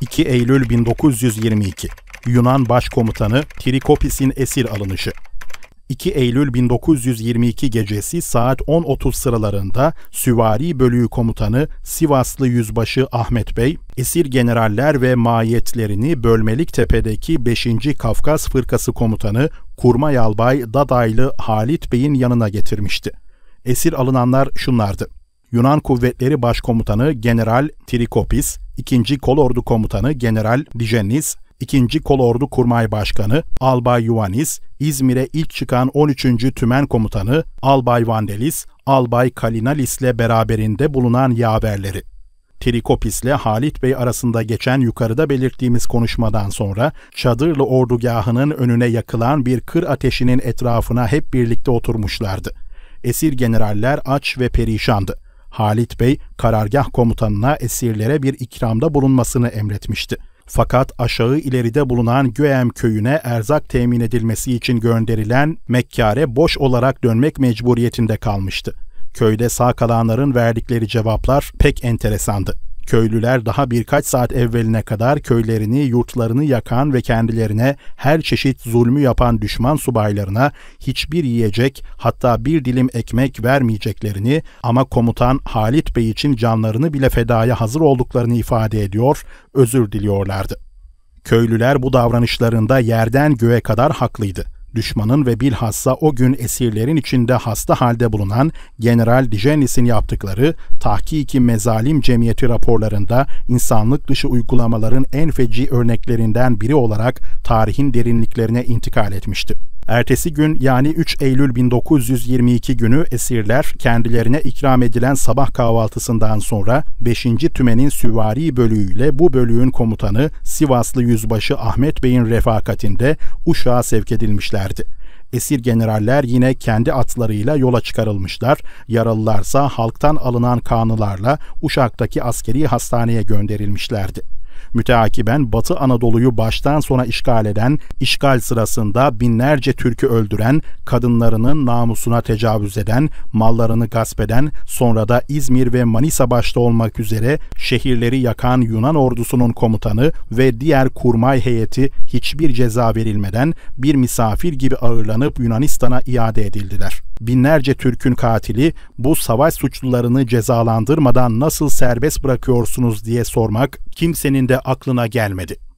2 Eylül 1922 Yunan Başkomutanı Trikopis'in esir alınışı. 2 Eylül 1922 gecesi saat 10.30 sıralarında Süvari Bölüğü Komutanı Sivaslı Yüzbaşı Ahmet Bey, esir generaller ve Bölmelik Tepe'deki 5. Kafkas Fırkası Komutanı Kurmay Albay Dadaylı Halit Bey'in yanına getirmişti. Esir alınanlar şunlardı. Yunan Kuvvetleri Başkomutanı General Trikopis, 2. Kolordu Komutanı General Dijenis, 2. Kolordu Kurmay Başkanı Albay Yuvanis, İzmir'e ilk çıkan 13. Tümen Komutanı Albay Vandelis, Albay Kalinalis ile beraberinde bulunan yaverleri. ile Halit Bey arasında geçen yukarıda belirttiğimiz konuşmadan sonra Çadırlı ordugahının önüne yakılan bir kır ateşinin etrafına hep birlikte oturmuşlardı. Esir generaller aç ve perişandı. Halit Bey karargah komutanına esirlere bir ikramda bulunmasını emretmişti. Fakat aşağı ileride bulunan Göem köyüne erzak temin edilmesi için gönderilen mekkare boş olarak dönmek mecburiyetinde kalmıştı. Köyde sağ kalanların verdikleri cevaplar pek enteresandı. Köylüler daha birkaç saat evveline kadar köylerini, yurtlarını yakan ve kendilerine her çeşit zulmü yapan düşman subaylarına hiçbir yiyecek hatta bir dilim ekmek vermeyeceklerini ama komutan Halit Bey için canlarını bile fedaya hazır olduklarını ifade ediyor, özür diliyorlardı. Köylüler bu davranışlarında yerden göğe kadar haklıydı düşmanın ve bilhassa o gün esirlerin içinde hasta halde bulunan General Dijenis'in yaptıkları tahkiki mezalim cemiyeti raporlarında insanlık dışı uygulamaların en feci örneklerinden biri olarak tarihin derinliklerine intikal etmişti. Ertesi gün yani 3 Eylül 1922 günü esirler kendilerine ikram edilen sabah kahvaltısından sonra 5. Tümen'in süvari bölüğüyle bu bölüğün komutanı Sivaslı Yüzbaşı Ahmet Bey'in refakatinde Uşak'a sevk edilmişlerdi. Esir generaller yine kendi atlarıyla yola çıkarılmışlar, yaralılarsa halktan alınan kanılarla Uşak'taki askeri hastaneye gönderilmişlerdi. Müteakiben Batı Anadolu'yu baştan sona işgal eden, işgal sırasında binlerce Türk'ü öldüren, kadınlarının namusuna tecavüz eden, mallarını gasp eden, sonra da İzmir ve Manisa başta olmak üzere şehirleri yakan Yunan ordusunun komutanı ve diğer kurmay heyeti hiçbir ceza verilmeden bir misafir gibi ağırlanıp Yunanistan'a iade edildiler. Binlerce Türk'ün katili bu savaş suçlularını cezalandırmadan nasıl serbest bırakıyorsunuz diye sormak kimsenin de aklına gelmedi.